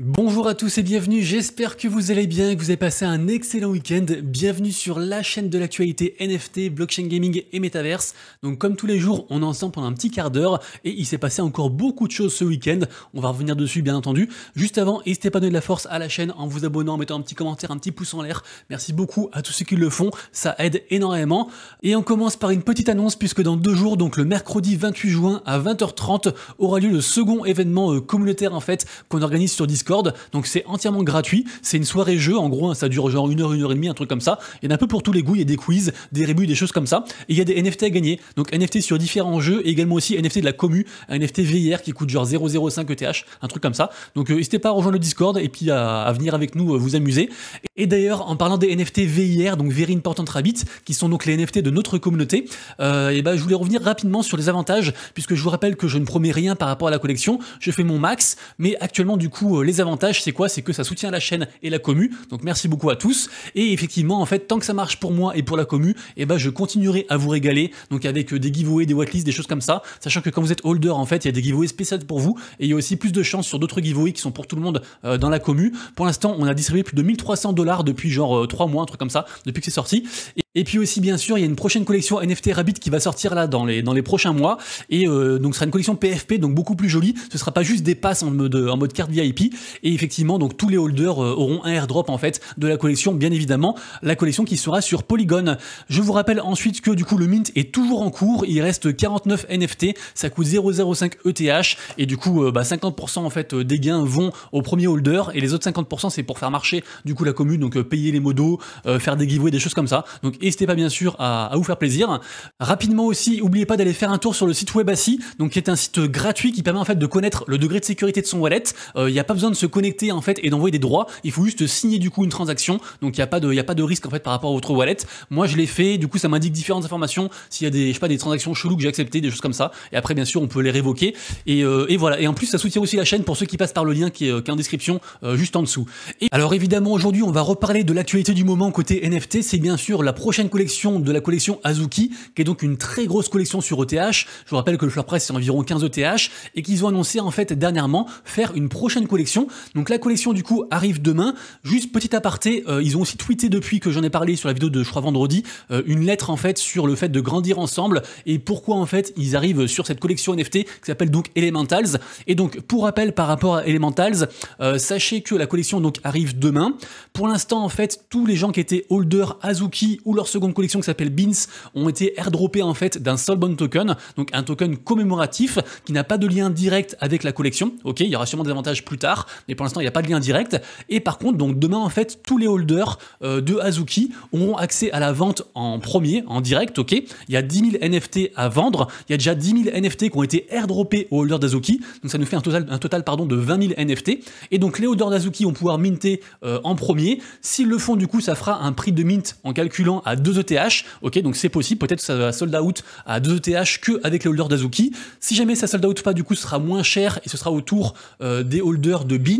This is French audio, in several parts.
Bonjour à tous et bienvenue, j'espère que vous allez bien, que vous avez passé un excellent week-end. Bienvenue sur la chaîne de l'actualité NFT, blockchain gaming et metaverse. Donc comme tous les jours, on est ensemble pendant un petit quart d'heure et il s'est passé encore beaucoup de choses ce week-end. On va revenir dessus bien entendu. Juste avant, n'hésitez pas à donner de la force à la chaîne en vous abonnant, en mettant un petit commentaire, un petit pouce en l'air. Merci beaucoup à tous ceux qui le font, ça aide énormément. Et on commence par une petite annonce puisque dans deux jours, donc le mercredi 28 juin à 20h30, aura lieu le second événement euh, communautaire en fait qu'on organise sur Discord donc c'est entièrement gratuit. C'est une soirée jeu, en gros, hein, ça dure genre une heure, une heure et demie, un truc comme ça. Il y en a un peu pour tous les goûts, il y a des quiz, des rébus, des choses comme ça. Et il y a des NFT à gagner. Donc NFT sur différents jeux et également aussi NFT de la commu, un NFT VIR qui coûte genre 0,05 ETH, un truc comme ça. Donc euh, n'hésitez pas à rejoindre le Discord et puis à, venir avec nous euh, vous amuser. Et, d'ailleurs, en parlant des NFT VIR, donc Very Important Rabbit, qui sont donc les NFT de notre communauté, euh, et ben, je voulais revenir rapidement sur les avantages, puisque je vous rappelle que je ne promets rien par rapport à la collection. Je fais mon max, mais actuellement, du coup, les avantages, c'est quoi C'est que ça soutient la chaîne et la commu. Donc merci beaucoup à tous. Et effectivement, en fait, tant que ça marche pour moi et pour la commu, et eh ben, je continuerai à vous régaler. Donc avec euh, des giveaways, des whitelists, des choses comme ça. Sachant que quand vous êtes holder, en fait, il y a des giveaways spéciales pour vous. Et il y a aussi plus de chances sur d'autres giveaways qui sont pour tout le monde euh, dans la commu. Pour l'instant, on a distribué plus de 1300 dollars depuis genre euh, trois 3 mois, un truc comme ça, depuis que c'est sorti. Et et puis aussi, bien sûr, il y a une prochaine collection NFT Rabbit qui va sortir là dans les, dans les prochains mois. Et euh, donc, ce sera une collection PFP, donc beaucoup plus jolie. Ce sera pas juste des passes en mode, carte VIP. Et effectivement, donc tous les holders euh, auront un airdrop en fait de la collection, bien évidemment. La collection qui sera sur Polygon. Je vous rappelle ensuite que du coup, le mint est toujours en cours. Il reste 49 NFT. Ça coûte 0,05 ETH. Et du coup, 50% euh, bah, en fait des gains vont au premier holder. Et les autres 50%, c'est pour faire marcher du coup la commune. Donc, payer les modos, faire des giveaways, des choses comme ça n'hésitez pas bien sûr à, vous faire plaisir. Rapidement aussi, n'oubliez pas d'aller faire un tour sur le site Webassi, donc qui est un site gratuit qui permet en fait de connaître le degré de sécurité de son wallet. Il euh, n'y a pas besoin de se connecter en fait et d'envoyer des droits. Il faut juste signer du coup une transaction. Donc il n'y a pas de, a pas de risque en fait par rapport à votre wallet. Moi je l'ai fait. Du coup ça m'indique différentes informations. S'il y a des, je pas, des transactions cheloues que j'ai acceptées, des choses comme ça. Et après bien sûr on peut les révoquer. Et, euh, voilà. Et en plus ça soutient aussi la chaîne pour ceux qui passent par le lien qui est, euh, en description juste en dessous. Et alors évidemment aujourd'hui on va reparler de l'actualité du moment côté NFT. C'est bien sûr la prochaine collection de la collection Azuki, qui est donc une très grosse collection sur ETH. Je vous rappelle que le Floor Press c'est environ 15 ETH et qu'ils ont annoncé en fait dernièrement faire une prochaine collection. Donc la collection du coup arrive demain. Juste petit aparté, euh, ils ont aussi tweeté depuis que j'en ai parlé sur la vidéo de je crois vendredi euh, une lettre en fait sur le fait de grandir ensemble et pourquoi en fait ils arrivent sur cette collection NFT qui s'appelle donc Elementals. Et donc pour rappel par rapport à Elementals, euh, sachez que la collection donc arrive demain. Pour l'instant en fait tous les gens qui étaient holder Azuki ou seconde collection qui s'appelle Beans ont été airdroppés en fait d'un Soulbound token, donc un token commémoratif qui n'a pas de lien direct avec la collection. Ok, il y aura sûrement des avantages plus tard, mais pour l'instant il n'y a pas de lien direct. Et par contre, donc demain en fait, tous les holders euh, de Azuki auront accès à la vente en premier, en direct. Ok, il y a 10 000 NFT à vendre, il y a déjà 10 000 NFT qui ont été airdroppés aux holders d'Azuki, donc ça nous fait un total, un total pardon, de 20 000 NFT. Et donc les holders d'Azuki vont pouvoir minter euh, en premier. S'ils le font, du coup, ça fera un prix de mint en calculant à 2 ETH. Ok, donc c'est possible. Peut-être ça va sold out à 2 ETH que avec les holders d'Azuki. Si jamais ça sold out pas, du coup, ce sera moins cher et ce sera autour euh, des holders de Beans.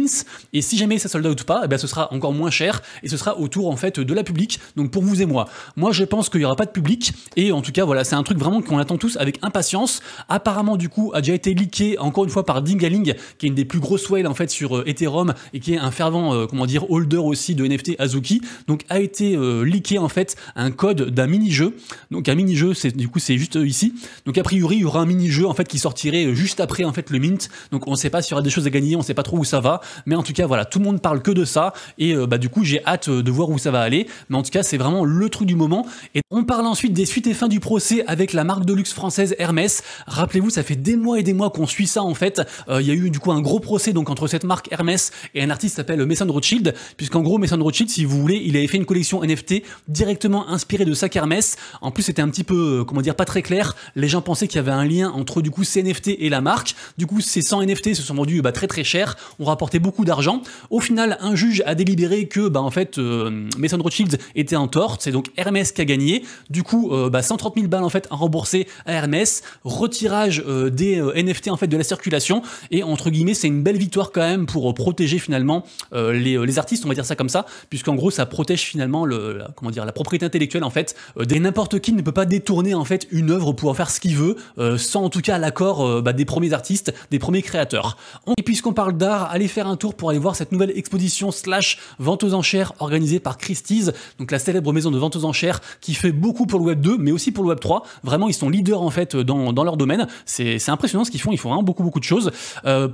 Et si jamais ça sold out pas, eh bien, ce sera encore moins cher et ce sera autour en fait de la public. Donc pour vous et moi, moi je pense qu'il n'y aura pas de public et en tout cas voilà, c'est un truc vraiment qu'on attend tous avec impatience. Apparemment du coup a déjà été leaké encore une fois par Dingaling, qui est une des plus grosses whales en fait sur euh, Ethereum et qui est un fervent euh, comment dire holder aussi de NFT Azuki. Donc a été liqué en fait un code d'un mini-jeu. Donc un mini-jeu, c'est du coup c'est juste euh, ici. Donc a priori, il y aura un mini-jeu en fait qui sortirait euh, juste après en fait le mint. Donc on ne sait pas s'il y aura des choses à gagner, on sait pas trop où ça va, mais en tout cas voilà, tout le monde parle que de ça et euh, bah du coup j'ai hâte de voir où ça va aller. Mais en tout cas, c'est vraiment le truc du moment. Et on parle ensuite des suites et fins du procès avec la marque de luxe française Hermès. Rappelez-vous, ça fait des mois et des mois qu'on suit ça en fait. Il y a eu du coup un gros procès donc entre cette marque Hermès et un artiste s'appelle Mason Rothschild, puisqu'en gros Mason Rothschild, si vous voulez, il avait fait une collection NFT directement inspiré de sa Hermès, En plus, c'était un petit peu, euh, comment dire, pas très clair. Les gens pensaient qu'il y avait un lien entre du coup ces NFT et la marque. Du coup, ces 100 NFT se sont vendus bah, très très cher, on rapporté beaucoup d'argent. Au final, un juge a délibéré que bah, en fait euh, Mason Rothschild était en tort. C'est donc Hermès qui a gagné. Du coup, 130 euh, 000 bah, balles en fait à rembourser à Hermès, retirage des NFT en fait de la circulation et entre guillemets, c'est une belle victoire quand même pour protéger finalement les, artistes, on va dire ça comme ça, puisqu'en gros ça protège finalement le, la, comment dire la propriété intellectuelle en fait. et euh, n'importe qui ne peut pas détourner en fait une œuvre pour en faire ce qu'il veut, euh, sans en tout cas l'accord euh, bah, des premiers artistes, des premiers créateurs. Et puisqu'on parle d'art, allez faire un tour pour aller voir cette nouvelle exposition slash vente aux enchères organisée par Christie's, donc la célèbre maison de vente aux enchères qui fait beaucoup pour le Web 2, mais aussi pour le Web 3. Vraiment, ils sont leaders en fait dans, dans leur domaine. C'est impressionnant ce qu'ils font. Ils font vraiment beaucoup beaucoup de choses.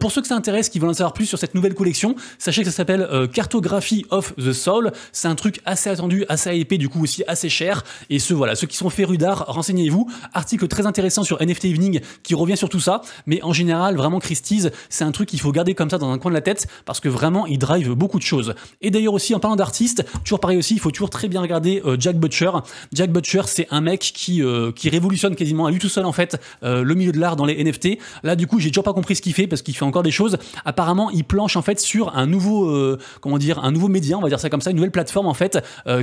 pour ceux que ça intéresse, qui veulent en savoir plus sur cette nouvelle collection, sachez que ça s'appelle Cartography Cartographie of the Soul. C'est un truc assez attendu, assez épais, du coup aussi assez cher. Et ceux, voilà, ceux qui sont férus d'art, renseignez-vous. Article très intéressant sur NFT Evening qui revient sur tout ça. Mais en général, vraiment, Christie's, c'est un truc qu'il faut garder comme ça dans un coin de la tête parce que vraiment, il drive beaucoup de choses. Et d'ailleurs aussi, en parlant d'artistes, toujours pareil aussi, il faut toujours très bien regarder euh, Jack Butcher. Jack Butcher, c'est un mec qui, euh, qui révolutionne quasiment à lui tout seul, en fait, euh, le milieu de l'art dans les NFT. Là, du coup, j'ai toujours pas compris ce qu'il fait parce qu'il fait encore des choses. Apparemment, il planche, en fait, sur un nouveau, comment dire, un nouveau média, on va dire ça comme ça, une nouvelle plateforme, en fait,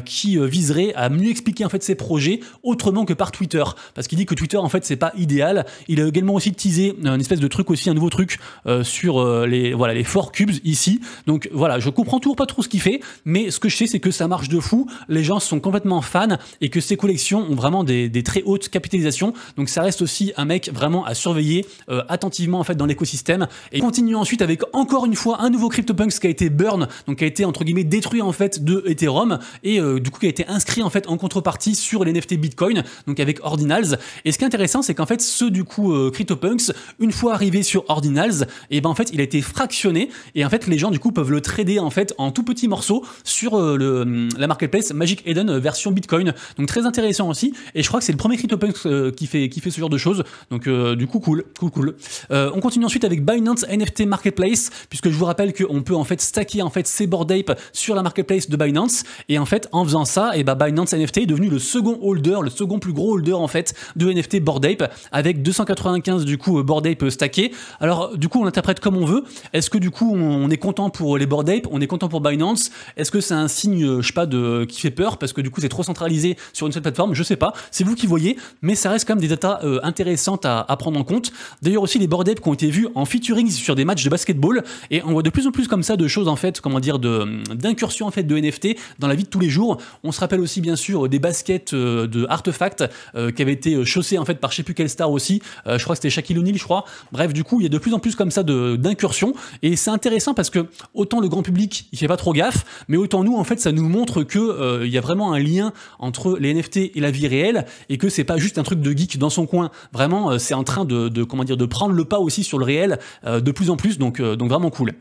qui viserait à mieux expliquer en fait ses projets autrement que par Twitter, parce qu'il dit que Twitter en fait c'est pas idéal. Il a également aussi teasé euh, une espèce de truc aussi, un nouveau truc euh, sur euh, les voilà les four cubes ici. Donc voilà, je comprends toujours pas trop ce qu'il fait, mais ce que je sais c'est que ça marche de fou. Les gens sont complètement fans et que ses collections ont vraiment des, très hautes capitalisations. Donc ça reste aussi un mec vraiment à surveiller attentivement en fait dans l'écosystème. Et continue ensuite avec encore une fois un nouveau CryptoPunks qui a été burn, donc qui a été entre guillemets détruit en fait de Ethereum et du coup qui a été inscrit en fait en contrepartie sur les NFT Bitcoin, donc avec Ordinals. Et ce qui est intéressant, c'est qu'en fait, ceux du coup euh, CryptoPunks, une fois arrivé sur Ordinals, et eh ben en fait, il a été fractionné et en fait, les gens du coup peuvent le trader en fait en tout petits morceaux sur euh, le, hum, la marketplace Magic Eden version Bitcoin. Donc très intéressant aussi. Et je crois que c'est le premier CryptoPunks euh, qui fait qui fait ce genre de choses. Donc du coup cool, cool, cool. on continue ensuite avec Binance NFT Marketplace, puisque je vous rappelle qu'on peut en fait stacker en fait ces board ape sur la marketplace de Binance. Et en fait, en faisant ça, et eh ben Binance NFT est devenu le second holder, le second plus gros holder en fait de NFT Bored Ape, avec 295 du coup euh, Bored Ape euh, stackés, Alors du coup on interprète comme on veut. Est-ce que du coup on est content pour les Bored Ape, on est content pour Binance Est-ce que c'est un signe, euh, je sais pas, de qui fait peur parce que du coup c'est trop centralisé sur une seule plateforme Je sais pas. C'est vous qui voyez, mais ça reste quand même des datas intéressantes à, prendre en compte. D'ailleurs aussi les Bored Ape qui ont été vus en featuring sur des matchs de basketball et on voit de plus en plus comme ça de choses en fait, comment dire, d'incursion en fait de NFT dans la vie de tous les jours. On se rappelle aussi bien sûr sur des baskets euh, de artefacts euh, qui avaient été euh, chaussées en fait par je sais plus quelle star aussi. je crois que c'était Shaquille O'Neal, je crois. Bref, du coup, il y a de plus en plus comme ça d'incursions et c'est intéressant parce que autant le grand public il fait pas trop gaffe, mais autant nous en fait ça nous montre que il y a vraiment un lien entre les NFT et la vie réelle et que c'est pas juste un truc de geek dans son coin. Vraiment, c'est en train de, comment dire de prendre le pas aussi sur le réel de plus en plus, donc donc vraiment cool.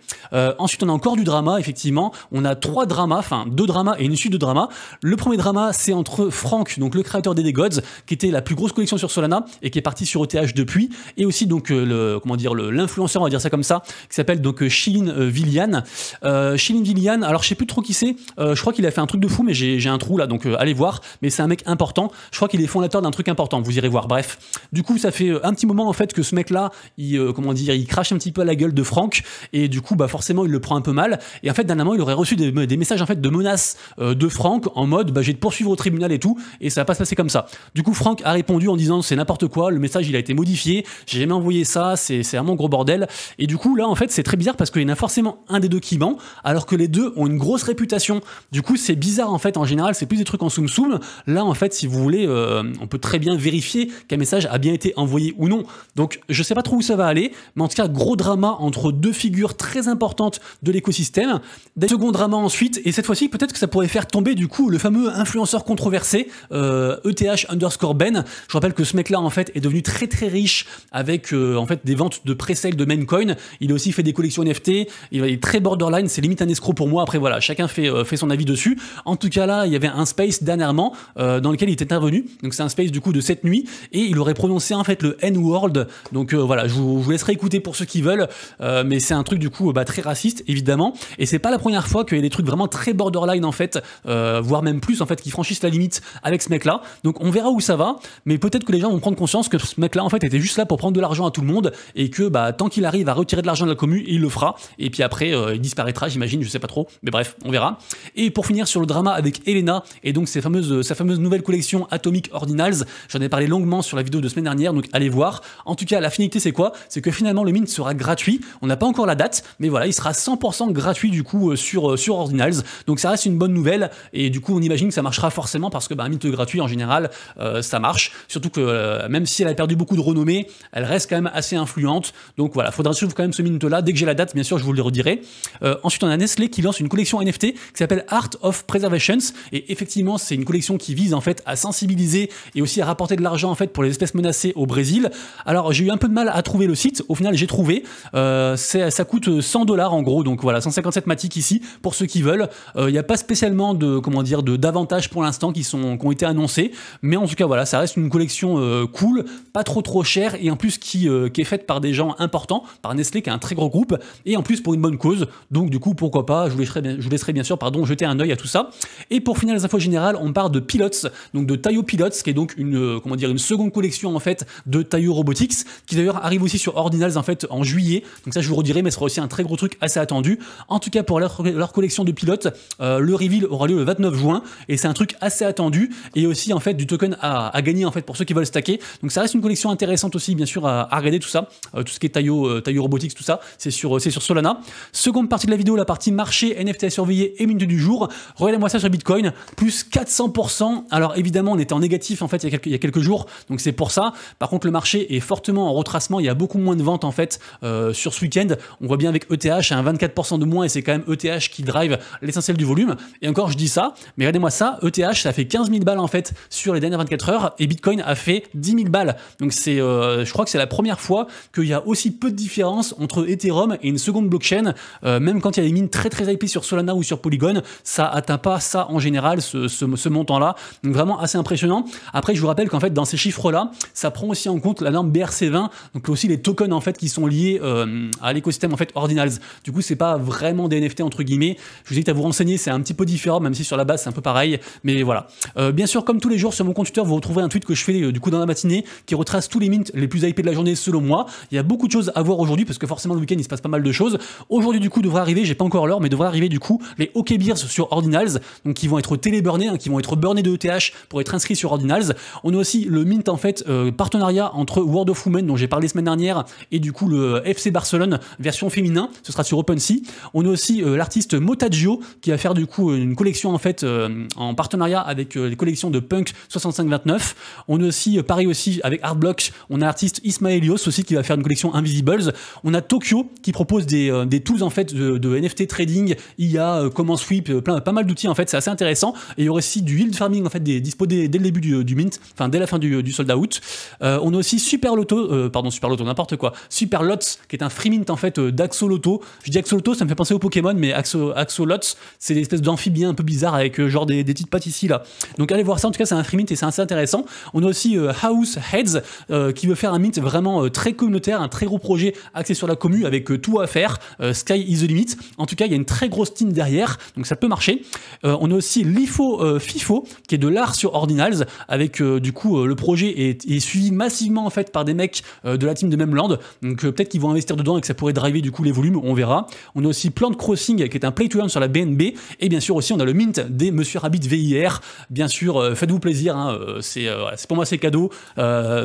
ensuite, on a encore du drama effectivement. On a trois dramas, enfin deux dramas et une suite de dramas. Le premier drama c'est entre Frank, donc le créateur des Gods, qui était la plus grosse collection sur Solana et qui est parti sur ETH depuis, et aussi donc euh, le comment dire l'influenceur, on va dire ça comme ça, qui s'appelle donc euh, Shilin euh, Villian. Euh, Shilin Villian, alors je sais plus trop qui c'est. je crois qu'il a fait un truc de fou, mais j'ai un trou là, donc allez voir. Mais c'est un mec important. Je crois qu'il est fondateur d'un truc important. Vous irez voir. Bref, du coup, ça fait un petit moment en fait que ce mec-là, il comment dire, il crache un petit peu à la gueule de Frank, et du coup, bah forcément, il le prend un peu mal. Et en fait, dernièrement, il aurait reçu des, des messages en fait de menaces de Frank en mode, bah j'ai de poursuivre au tribunal et tout, et ça va pas se passer comme ça. Du coup, Franck a répondu en disant c'est n'importe quoi, le message il a été modifié, j'ai jamais envoyé ça, c'est vraiment gros bordel. Et du coup, là, en fait, c'est très bizarre parce qu'il y en a forcément un des deux qui ment, alors que les deux ont une grosse réputation. Du coup, c'est bizarre en fait, en général, c'est plus des trucs en soum-soum. Là, en fait, si vous voulez, euh, on peut très bien vérifier qu'un message a bien été envoyé ou non. Donc, je sais pas trop où ça va aller, mais en tout cas, gros drama entre deux figures très importantes de l'écosystème. Des second drama ensuite, et cette fois-ci, peut-être que ça pourrait faire tomber du coup le fameux influenceur controversé, ETH e underscore Ben. Je rappelle que ce mec-là, en fait, est devenu très très riche avec euh, en fait des ventes de pré de de coin, Il a aussi fait des collections NFT. Il est très borderline. C'est limite un escroc pour moi. Après, voilà, chacun fait, euh, fait son avis dessus. En tout cas, là, il y avait un space dernièrement euh, dans lequel il était intervenu. Donc, c'est un space du coup de cette nuit et il aurait prononcé en fait le n world Donc, voilà, je vous, laisserai écouter pour ceux qui veulent. mais c'est un truc du coup bah, très raciste, évidemment. Et c'est pas la première fois qu'il y a des trucs vraiment très borderline en fait, voire même plus en fait, qui la limite avec ce mec-là. Donc on verra où ça va, mais peut-être que les gens vont prendre conscience que ce mec-là, en fait, était juste là pour prendre de l'argent à tout le monde et que bah, tant qu'il arrive à retirer de l'argent de la commune, il le fera. Et puis après, euh, il disparaîtra, j'imagine, je sais pas trop, mais bref, on verra. Et pour finir sur le drama avec Elena et donc ses fameuses, sa fameuse nouvelle collection Atomic Ordinals, j'en ai parlé longuement sur la vidéo de semaine dernière, donc allez voir. En tout cas, la finalité, c'est quoi C'est que finalement, le mint sera gratuit. On n'a pas encore la date, mais voilà, il sera 100% gratuit du coup euh, sur, euh, sur Ordinals. Donc ça reste une bonne nouvelle et du coup, on imagine que ça marchera forcément parce que bah, mythe gratuit en général euh, ça marche. Surtout que euh, même si elle a perdu beaucoup de renommée, elle reste quand même assez influente. Donc voilà, faudra suivre quand même ce Minute là. Dès que j'ai la date, bien sûr, je vous le redirai. Euh, ensuite, on a Nestlé qui lance une collection NFT qui s'appelle Art of Preservations. Et effectivement, c'est une collection qui vise en fait à sensibiliser et aussi à rapporter de l'argent en fait pour les espèces menacées au Brésil. Alors j'ai eu un peu de mal à trouver le site. Au final, j'ai trouvé. ça coûte 100 dollars en gros. Donc voilà, 157 matiques ici pour ceux qui veulent. Il n'y a pas spécialement de comment dire de d'avantages pour l'instant qui, sont, qui ont été annoncés. Mais en tout cas, voilà, ça reste une collection euh, cool, pas trop trop chère et en plus qui, euh, qui, est faite par des gens importants, par Nestlé qui est un très gros groupe et en plus pour une bonne cause. Donc du coup, pourquoi pas, je vous laisserai, je laisserai bien sûr pardon, jeter un oeil à tout ça. Et pour finir les infos générales, on part de Pilots, donc de Tayo Pilots, qui est donc une, euh, comment dire, une seconde collection en fait de Tayo Robotics, qui d'ailleurs arrive aussi sur Ordinals en fait en juillet. Donc ça, je vous redirai, mais ce sera aussi un très gros truc assez attendu. En tout cas, pour leur, collection de pilotes, le reveal aura lieu le 29 juin et c'est un truc truc assez attendu et aussi en fait du token à, gagner en fait pour ceux qui veulent stacker. Donc ça reste une collection intéressante aussi bien sûr à, à regarder tout ça, euh, tout ce qui est taio euh, Robotics, tout ça, c'est sur, euh, c'est sur Solana. Seconde partie de la vidéo, la partie marché, NFT à surveiller et minute du jour. Regardez-moi ça sur Bitcoin, plus 400%. Alors évidemment on était en négatif en fait il y a quelques, il y a quelques jours, donc c'est pour ça. Par contre le marché est fortement en retracement, il y a beaucoup moins de ventes en fait euh, sur ce week-end. On voit bien avec ETH à un 24% de moins et c'est quand même ETH qui drive l'essentiel du volume. Et encore je dis ça, mais regardez-moi ça, ETH, ça fait 15 000 balles en fait sur les dernières 24 heures et Bitcoin a fait 10 000 balles. Donc c'est, euh, je crois que c'est la première fois qu'il y a aussi peu de différence entre Ethereum et une seconde blockchain. Euh, même quand il y a des mines très très IP sur Solana ou sur Polygon, ça atteint pas ça en général, ce, ce, montant-là. Donc vraiment assez impressionnant. Après, je vous rappelle qu'en fait, dans ces chiffres-là, ça prend aussi en compte la norme BRC20, donc aussi les tokens en fait qui sont liés euh, à l'écosystème en fait Ordinals. Du coup, c'est pas vraiment des NFT entre guillemets. Je vous dis à vous renseigner, c'est un petit peu différent, même si sur la base c'est un peu pareil. Mais voilà. Euh, bien sûr, comme tous les jours, sur mon compte Twitter, vous retrouverez un tweet que je fais euh, du coup dans la matinée qui retrace tous les mints les plus hypés de la journée selon moi. Il y a beaucoup de choses à voir aujourd'hui parce que forcément le week-end il se passe pas mal de choses. Aujourd'hui du coup devrait arriver, j'ai pas encore l'heure, mais devrait arriver du coup les OK Beers sur Ordinals, donc qui vont être téléburnés, hein, qui vont être burnés de ETH pour être inscrits sur Ordinals. On a aussi le mint en fait euh, partenariat entre World of Women dont j'ai parlé semaine dernière et du coup le FC Barcelone version féminin. Ce sera sur OpenSea. On a aussi l'artiste Motaggio qui va faire du coup une collection en fait en partenariat partenariat avec euh, les collections de Punk 6529. On a aussi, euh, Paris aussi, avec Artblock, on a l'artiste Ismaelios aussi qui va faire une collection Invisibles. On a Tokyo qui propose des, euh, des tools en fait de, NFT trading, IA, comment sweep, plein, pas mal d'outils en fait, c'est assez intéressant. Et il y aurait aussi du yield farming en fait, des, dispo dès, le début du, mint, enfin dès la fin du, du sold out. on a aussi Super Lotto, pardon Super Lotto, n'importe quoi, Super Lots qui est un free mint en fait d'Axoloto. Je dis Axoloto, ça me fait penser au Pokémon, mais Axo, Axolots, c'est l'espèce d'amphibien un peu bizarre avec genre des, des petites ici là. Donc allez voir ça, en tout cas c'est un free mint et c'est assez intéressant. On a aussi euh, House Heads euh, qui veut faire un mint vraiment euh, très communautaire, un très gros projet axé sur la commu avec tout à faire, Sky is the limit. En tout cas il y a une très grosse team derrière, donc ça peut marcher. on a aussi l'IFO FIFO qui est de l'art sur Ordinals avec du coup le projet est, suivi massivement en fait par des mecs de la team de même land. Donc peut-être qu'ils vont investir dedans et que ça pourrait driver du coup les volumes, on verra. On a aussi Plant Crossing qui est un play to earn sur la BNB et bien sûr aussi on a le mint des Monsieur Rabbit VI Bien sûr, euh, faites-vous plaisir, hein, euh, euh, c'est pour moi c'est cadeau.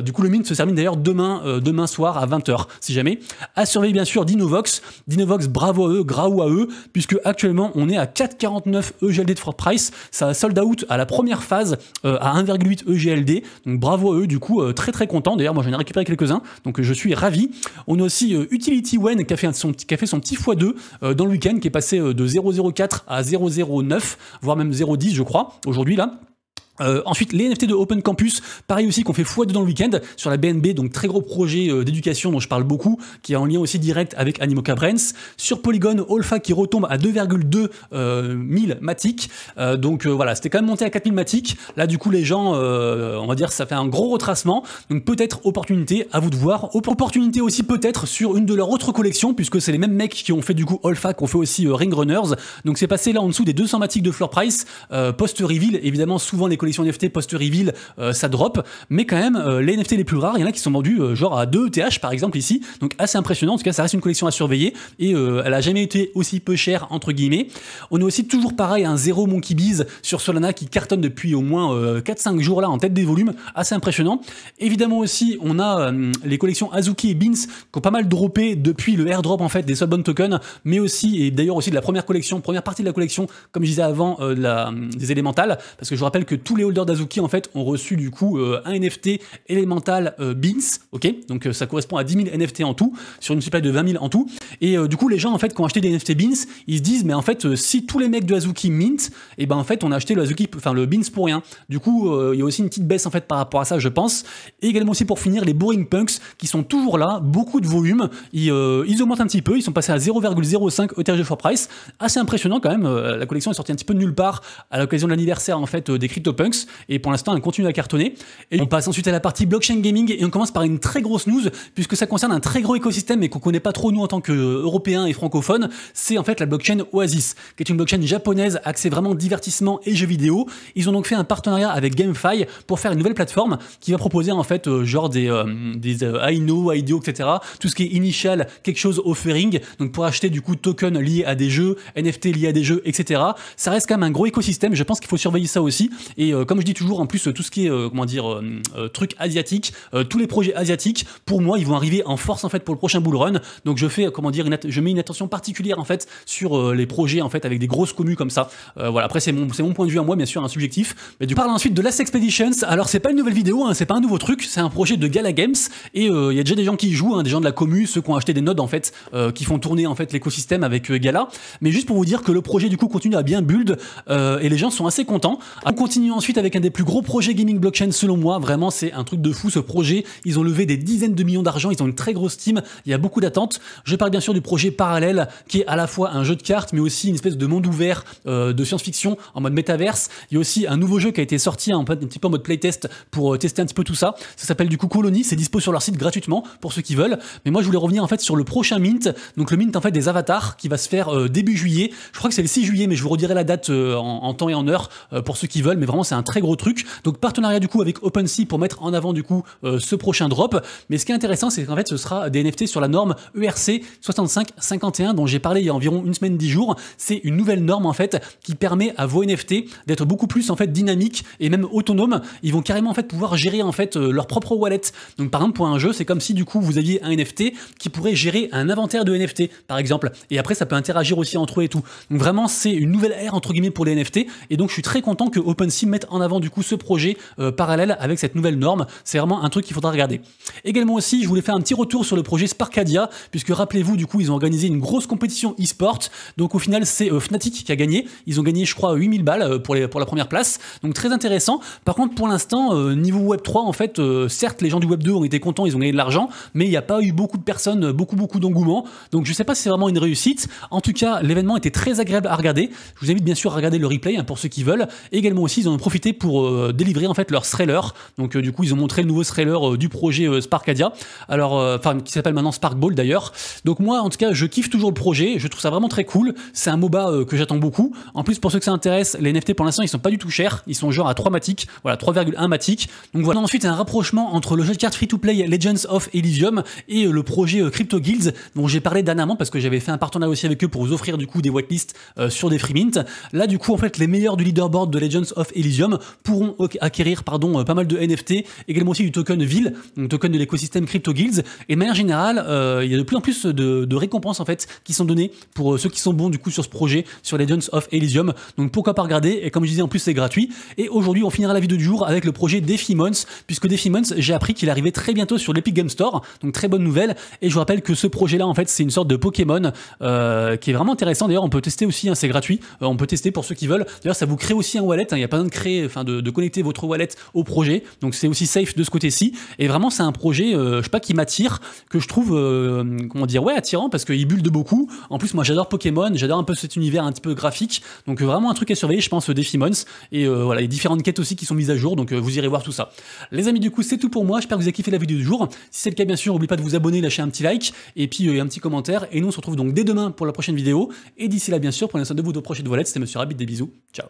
du coup, le mine se termine d'ailleurs demain, demain soir à 20h, si jamais. À surveiller bien sûr Dinovox. Dinovox, bravo à eux, graou à eux, puisque actuellement on est à 4,49 EGLD de Fort Price. Ça sold out à la première phase à 1,8 EGLD. Donc bravo à eux, du coup, très très content. D'ailleurs, moi j'en ai récupéré quelques-uns, donc je suis ravi. On a aussi Utility Wen qui son, qui a fait son petit x2 dans le week-end, qui est passé de 0,04 à 0,09, voire même 0,10, je crois aujourd'hui là euh, ensuite, les NFT de Open Campus, pareil aussi qu'on fait x2 dans le week-end sur la BNB, donc très gros projet euh, d'éducation dont je parle beaucoup, qui est en lien aussi direct avec Animoca Brands. Sur Polygon, Olfa qui retombe à 2,2 euh, Matic. Euh, donc voilà, c'était quand même monté à 4000 Matic. Là, du coup, les gens, on va dire, ça fait un gros retracement. Donc peut-être opportunité, à vous de voir. Opportunité aussi peut-être sur une de leurs autres collections, puisque c'est les mêmes mecs qui ont fait du coup Olfa, qu'on fait aussi Ring Runners. Donc c'est passé là en dessous des 200 Matic de floor price. Post-reveal, évidemment, souvent les collection NFT post-reveal, euh, ça drop. Mais quand même, euh, les NFT les plus rares, il y en a qui sont vendus euh, genre à 2 ETH par exemple ici. Donc assez impressionnant. En tout cas, ça reste une collection à surveiller. Et elle a jamais été aussi peu chère, entre guillemets. On a aussi toujours pareil un zéro Monkey Bees sur Solana qui cartonne depuis au moins 4-5 jours là en tête des volumes. Assez impressionnant. Évidemment aussi, on a les collections Azuki et Beans qui ont pas mal droppé depuis le airdrop en fait des Soulbound tokens, mais aussi, et d'ailleurs aussi de la première collection, première partie de la collection, comme je disais avant, la, des élémentales, parce que je vous rappelle que tout les holders d'Azuki en fait ont reçu du coup euh, un NFT Elemental Bins, euh, Beans, ok Donc euh, ça correspond à 10 000 NFT en tout, sur une supply de 20 000 en tout. Et du coup les gens en fait qui ont acheté des NFT Beans, ils se disent mais en fait si tous les mecs de Azuki mint, et eh ben en fait on a acheté le Azuki, enfin le Beans pour rien. Du coup il y a aussi une petite baisse en fait par rapport à ça je pense. Et également aussi pour finir les Boring Punks qui sont toujours là, beaucoup de volume, ils, augmentent un petit peu, ils sont passés à 0,05 ETH for price, assez impressionnant quand même. la collection est sortie un petit peu de nulle part à l'occasion de l'anniversaire en fait des CryptoPunks et pour l'instant, elle continue à cartonner. Et on passe ensuite à la partie blockchain gaming et on commence par une très grosse news puisque ça concerne un très gros écosystème et qu'on connaît pas trop nous en tant qu'Européens euh, et francophones. C'est en fait la blockchain Oasis, qui est une blockchain japonaise axée vraiment divertissement et jeux vidéo. Ils ont donc fait un partenariat avec GameFi pour faire une nouvelle plateforme qui va proposer en fait euh, genre des, I euh, des euh, etc. Tout ce qui est initial, quelque chose offering, donc pour acheter du coup tokens liés à des jeux, NFT liés à des jeux, etc. Ça reste quand même un gros écosystème. Je pense qu'il faut surveiller ça aussi. Et euh, comme je dis toujours, en plus, euh, tout ce qui est, euh, comment dire, truc asiatique, tous les projets asiatiques, pour moi, ils vont arriver en force, en fait, pour le prochain bull run. Donc, je fais, comment dire, je mets une attention particulière, en fait, sur les projets, en fait, avec des grosses communes comme ça. voilà, après, c'est mon, mon point de vue à moi, bien sûr, un subjectif. Mais du parle ensuite de Last Expeditions. Alors, c'est pas une nouvelle vidéo, hein, c'est pas un nouveau truc, c'est un projet de Gala Games, et il y a déjà des gens qui y jouent, hein, des gens de la commu, ceux qui ont acheté des nodes, en fait, qui font tourner, en fait, l'écosystème avec Gala. Mais juste pour vous dire que le projet, du coup, continue à bien build, et les gens sont assez contents. On continue ensuite avec un des plus gros projets gaming blockchain selon moi. Vraiment, c'est un truc de fou ce projet. Ils ont levé des dizaines de millions d'argent. Ils ont une très grosse team. Il y a beaucoup d'attentes. Je parle bien sûr du projet parallèle qui est à la fois un jeu de cartes, mais aussi une espèce de monde ouvert euh, de science-fiction en mode métaverse. Il y a aussi un nouveau jeu qui a été sorti hein, un, petit peu en mode playtest pour euh, tester un petit peu tout ça. Ça s'appelle du coup Colony. C'est dispo sur leur site gratuitement pour ceux qui veulent. Mais moi, je voulais revenir en fait sur le prochain mint. Donc le mint en fait des avatars qui va se faire euh, début juillet. Je crois que c'est le 6 juillet, mais je vous redirai la date en, en, temps et en heure pour ceux qui veulent. Mais vraiment, c'est un très gros truc. Donc partenariat du coup avec OpenSea pour mettre en avant du coup euh, ce prochain drop. Mais ce qui est intéressant, c'est qu'en fait ce sera des NFT sur la norme ERC 6551 dont j'ai parlé il y a environ une semaine, dix jours. C'est une nouvelle norme en fait qui permet à vos NFT d'être beaucoup plus en fait dynamique et même autonome. Ils vont carrément en fait pouvoir gérer en fait euh, leur propre wallet. Donc par exemple pour un jeu, c'est comme si du coup vous aviez un NFT qui pourrait gérer un inventaire de NFT par exemple. Et après ça peut interagir aussi entre eux et tout. Donc vraiment c'est une nouvelle ère entre guillemets pour les NFT. Et donc je suis très content que OpenSea mette en avant du coup ce projet euh, parallèle avec cette nouvelle norme. C'est vraiment un truc qu'il faudra regarder. Également aussi, je voulais faire un petit retour sur le projet Sparkadia, puisque rappelez-vous, du coup, ils ont organisé une grosse compétition e-sport. Donc au final, c'est euh, Fnatic qui a gagné. Ils ont gagné, je crois, 8000 balles euh, pour, les, pour la première place. Donc très intéressant. Par contre, pour l'instant, niveau Web 3, en fait, certes, les gens du Web 2 ont été contents, ils ont gagné de l'argent, mais il n'y a pas eu beaucoup de personnes, beaucoup, beaucoup d'engouement. Donc je ne sais pas si c'est vraiment une réussite. En tout cas, l'événement était très agréable à regarder. Je vous invite bien sûr à regarder le replay hein, pour ceux qui veulent. Également aussi, ils ont Profiter pour euh, délivrer en fait leur trailer. Donc euh, du coup, ils ont montré le nouveau trailer euh, du projet Sparkadia. Alors, enfin, qui s'appelle maintenant Sparkball d'ailleurs. Donc moi, en tout cas, je kiffe toujours le projet. Je trouve ça vraiment très cool. C'est un MOBA que j'attends beaucoup. En plus, pour ceux que ça intéresse, les NFT pour l'instant, ils sont pas du tout chers. Ils sont genre à 3 matiques, voilà 3,1 matiques. Donc voilà. Ensuite, un rapprochement entre le jeu de cartes free to play Legends of Elysium et le projet Crypto Guilds dont j'ai parlé dernièrement parce que j'avais fait un partenariat aussi avec eux pour vous offrir du coup des whitelists sur des free mint. Là, du coup, en fait, les meilleurs du leaderboard de Legends of Elysium pourront acquérir pardon, euh, pas mal de NFT, également aussi du token Ville, donc token de l'écosystème Crypto Guilds. Et de manière générale, euh, il y a de plus en plus de, récompenses en fait qui sont données pour euh, ceux qui sont bons du coup sur ce projet, sur les Legends of Elysium. Donc pourquoi pas regarder Et comme je disais, en plus c'est gratuit. Et aujourd'hui, on finira la vidéo du jour avec le projet Defi Months puisque Defi j'ai appris qu'il arrivait très bientôt sur l'Epic Game Store. Donc très bonne nouvelle. Et je vous rappelle que ce projet-là, en fait, c'est une sorte de Pokémon qui est vraiment intéressant. D'ailleurs, on peut tester aussi, hein, c'est gratuit. on peut tester pour ceux qui veulent. D'ailleurs, ça vous crée aussi un wallet. Hein. Il n'y a pas besoin de créer enfin de, connecter votre wallet au projet. Donc c'est aussi safe de ce côté-ci. Et vraiment, c'est un projet, euh, je sais pas, qui m'attire, que je trouve, euh, comment dire, ouais, attirant parce qu'il bulle de beaucoup. En plus, moi, j'adore Pokémon, j'adore un peu cet univers un petit peu graphique. Donc euh, vraiment un truc à surveiller, je pense, Défi Mons. Et voilà, les différentes quêtes aussi qui sont mises à jour. Donc vous irez voir tout ça. Les amis, du coup, c'est tout pour moi. J'espère que vous avez kiffé la vidéo du jour. Si c'est le cas, bien sûr, n'oubliez pas de vous abonner, lâcher un petit like et puis un petit commentaire. Et nous, on se retrouve donc dès demain pour la prochaine vidéo. Et d'ici là, bien sûr, prenez soin de vous, de vos proches de C'était Monsieur Rabbit, des bisous. Ciao.